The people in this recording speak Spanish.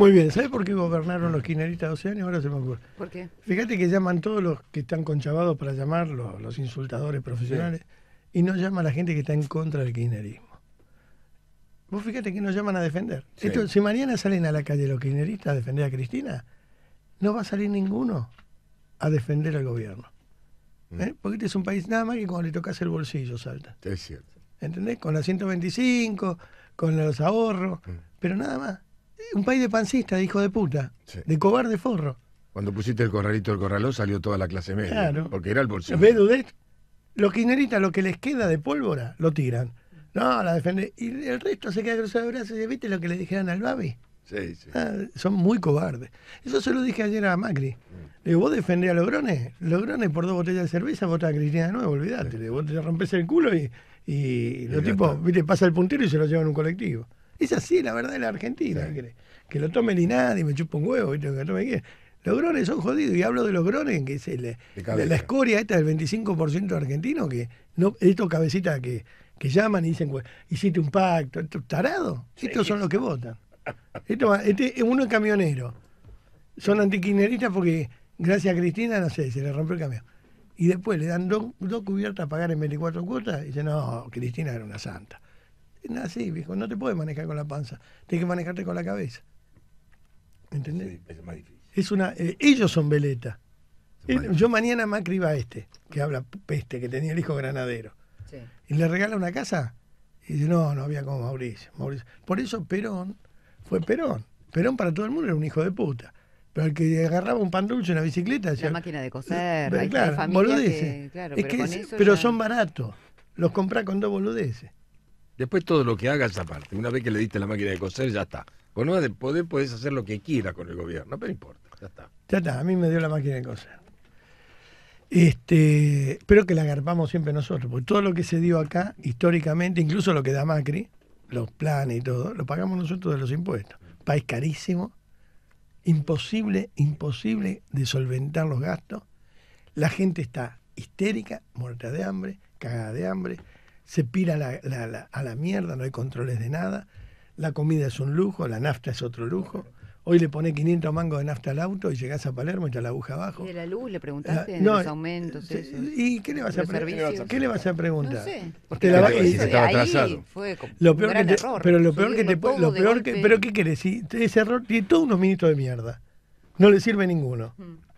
Muy bien, ¿sabes por qué gobernaron los kirchneristas 12 años? Ahora se me ocurre. ¿Por qué? Fíjate que llaman todos los que están conchavados para llamar, los, insultadores profesionales, y no llama a la gente que está en contra del kirchnerismo. Vos fíjate que no llaman a defender. si mañana salen a la calle los kirchneristas a defender a Cristina, no va a salir ninguno a defender al gobierno. Mm. ¿Eh? Porque este es un país nada más que cuando le tocas el bolsillo salta. Es cierto. ¿Entendés? Con la 125, con los ahorros, mm. pero nada más. Un país de pancista, de hijo de puta, de cobarde forro. Cuando pusiste el corralito del corraló salió toda la clase media. Porque era el bolsillo. ¿Ves, Dudet? Los quineritas lo que les queda de pólvora, lo tiran. No, la defiende Y el resto se queda cruzado de brazos y viste lo que le dijeron al Babi. Sí, sí. Ah, son muy cobardes. Eso se lo dije ayer a Macri. Mm. Le digo, vos defendés a Logrones, Logrones por dos botellas de cerveza, botas a Cristina de nuevo, olvidate. Le vos te rompes el culo y, y, los tipos, viste, pasa el puntero y se lo llevan en un colectivo. Es así, la verdad, de la Argentina. Que, que, lo tome ni nadie, me chupa un huevo, que no Los grones son jodidos, y hablo de los grones, que es el, la, escoria esta del 25% argentino, que estos cabecitas que, que llaman y dicen, hiciste un pacto, estos tarados, estos son los que votan. Este uno es camionero, son antiquineristas porque gracias a Cristina, no sé, se le rompió el camión. Y después le dan dos cubiertas a pagar en 24 cuotas y dicen, no, Cristina era una santa. Es así, viejo, no te puedes manejar con la panza, tienes que manejarte con la cabeza. ¿Entendés? es más difícil. Es una, eh, ellos son veletas. Eh, yo mañana Macri va a este, que habla peste, que tenía el hijo granadero. Y le regala una casa. Y dice, no, no había como Mauricio, Por eso Perón fue Perón. Perón para todo el mundo era un hijo de puta. Pero el que agarraba un pan dulce, una bicicleta... La máquina de coser, boludeces pero, son baratos. Los compras con dos boludeces. Después todo lo que haga hagas aparte. Una vez que le diste la máquina de coser, ya está. Con el de poder puedes hacer lo que quieras con el gobierno, pero no importa, ya está. Ya está, a mí me dio la máquina de coser. Este, pero que la agarpamos siempre nosotros, porque todo lo que se dio acá, históricamente, incluso lo que da Macri, los planes y todo, lo pagamos nosotros de los impuestos. País carísimo, imposible, imposible de solventar los gastos. La gente está histérica, muerta de hambre, cagada de hambre, se pira la, la, a la mierda, no hay controles de nada, la comida es un lujo, la nafta es otro lujo. Hoy le pones 500 mangos de nafta al auto y llegás a Palermo y está la aguja abajo. ¿De la luz le preguntaste? los aumentos? Eh, ¿Y qué le vas a preguntar? ¿Qué le vas a preguntar? No sé. fue lo peor un que te, error. Pero lo peor que te lo peor que, pero qué querés, ese error tiene todos unos minutos de mierda. No le sirve ninguno. Mm.